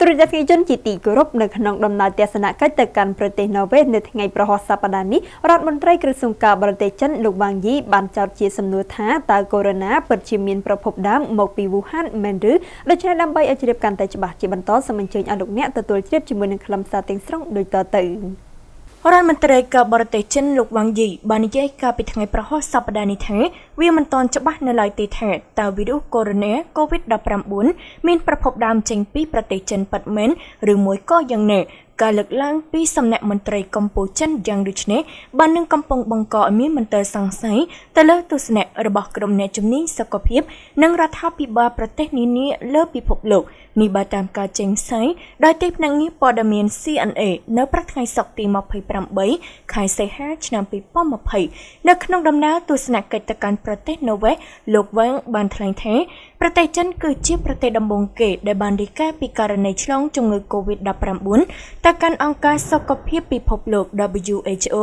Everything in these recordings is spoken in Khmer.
ទូរទស្សនិកជនជាទីគោរពនៅក្នុងដំណើរទស្សនកិច្ចទៅកាន់ប្រទេសណ័រវេសនៅថ្ងៃប្រហោះសប្តាហ៍នេះរដ្ឋមន្ត្រីក្រសួងការបរទេសចិនលោកវ៉ាងយីបានចោទជា សំណួរថាតើកូវីដ -19 ពិតជាមានប្រភពដើមមកពីវូហានមែនឬដូច្នេះដើម្បីឲ្យជ្រាបកាន់តែច្បាស់ជាបន្តសូមអញ្ជើញអនុលោកអ្នកទទួលជ្រាបជាមួយនឹងខ្លឹមសារទាំងស្រុងដូចតទៅ។រដ្ឋមន្ត្រីការបរទេសចិនលោកវ៉ាងយីបាននិយាយកាលពីថ្ងៃប្រហោះសប្តាហ៍នេះថាវាមិនទាន់ច្បាស់នៅឡើយទេថាតើវីរុសកូវីដ -19 មានប្រភពដើមចេញពីប្រទេសចិនពិតមែនឬមួយក៏យ៉ាងណែការលើកឡើងពីសំណាក់មន្ត្រីកម្ពុជាចិនយ៉ាងដូចនេះបាននឹងកំពុងបង្កឲ្យមានមន្ទិលសង្ស័យទៅលើទស្សនៈរបស់ក្រុមអ្នកជំនាញសុខភាពនិងរដ្ឋាភិបាលប្រទេសនានាលើពិភពលោកនេះបើតាមការចេញផ្សាយដោយទីភ្នាក់ងារព័ត៌មាន CNA នៅព្រឹកថ្ងៃសុក្រទី28ខែសីហាឆ្នាំ2020នៅក្នុងដំណើរទស្សនកិច្ចទៅកាន់ប្រទេសណូវេសលោកវែងបានថ្លែងថាប្រទេសចិនគឺជាប្រទេសដំបូងគេដែលបានរាយការណ៍ពីករណីឆ្លងជំងឺ Covid-19 ទៅទៅកាន់អង្គការសុខភាពពិភពលោក WHO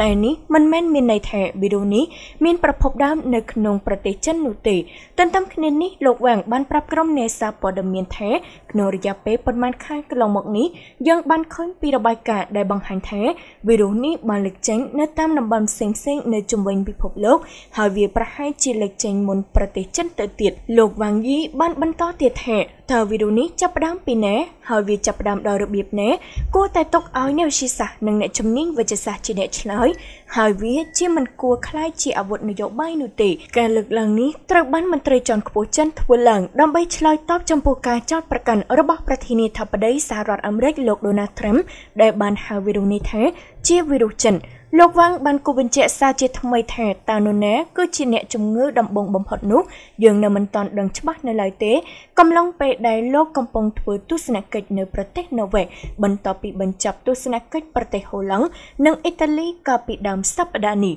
តែនេះមិនមែនមានន័យថាវីរុសនេះមាន ប្រភពដើមនៅក្នុងប្រទេសចិននោះទេទន្ទឹមគ្នានេះលោកវ៉ាងបានប្រាប់ក្រុមនេសាព័ត៌មានថាក្នុងរយៈពេលប្រមាណខែកន្លងមកនេះយើង បានឃើញពីរបាយការណ៍ដែលបង្ហាញថាវីរុសនេះបានលេចចេញនៅតាមតំបន់ផ្សេងៗនៅជុំវិញពិភពលោក ហើយវាប្រហែលជាលេចចេញមុនប្រទេសចិនទៅទៀតលោកវ៉ាងយី បានបន្តទៀតថាតើវីដេអូនេះចាប់ផ្ដើមពីណាហើយវាចាប់ផ្ដើមដោយរបៀបណាគួរតែទុកឲ្យអ្នកវិទ្យាសាស្ត្រនិងអ្នកជំនាញវិទ្យាសាស្ត្រជាអ្នកឆ្លើយហើយវា ជាមិនគួរคล้ายជាអាវុធនយោបាយនោះទេការលើកឡើងនេះត្រូវបានមន្ត្រីជាន់ខ្ពស់ចិនធ្វើឡើងដើម្បីឆ្លើយតបចំពោះការចោទប្រកាន់របស់ប្រធានាធិបតីសហរដ្ឋអាមេរិក លោក Donald Trump ដែលបានហៅវីដេអូនេះថា ជាវីរុសចិន។លោកវ៉ាងបានគូបញ្ជាក់សារជាថ្មីថាតើនរណាគឺជាអ្នកជំងឺដំបងបំផុតនោះ យើងនៅមិនទាន់ដឹងច្បាស់នៅឡើយទេកំឡុងពេលដែលលោកកំពុងធ្វើទស្សនកិច្ចនៅប្រទេសណូវែកបន្ទាប់ពីបញ្ចប់ទស្សនកិច្ចប្រទេសហូឡង់និងអ៊ីតាលីកាលពីដើមសប្តាហ៍នេះ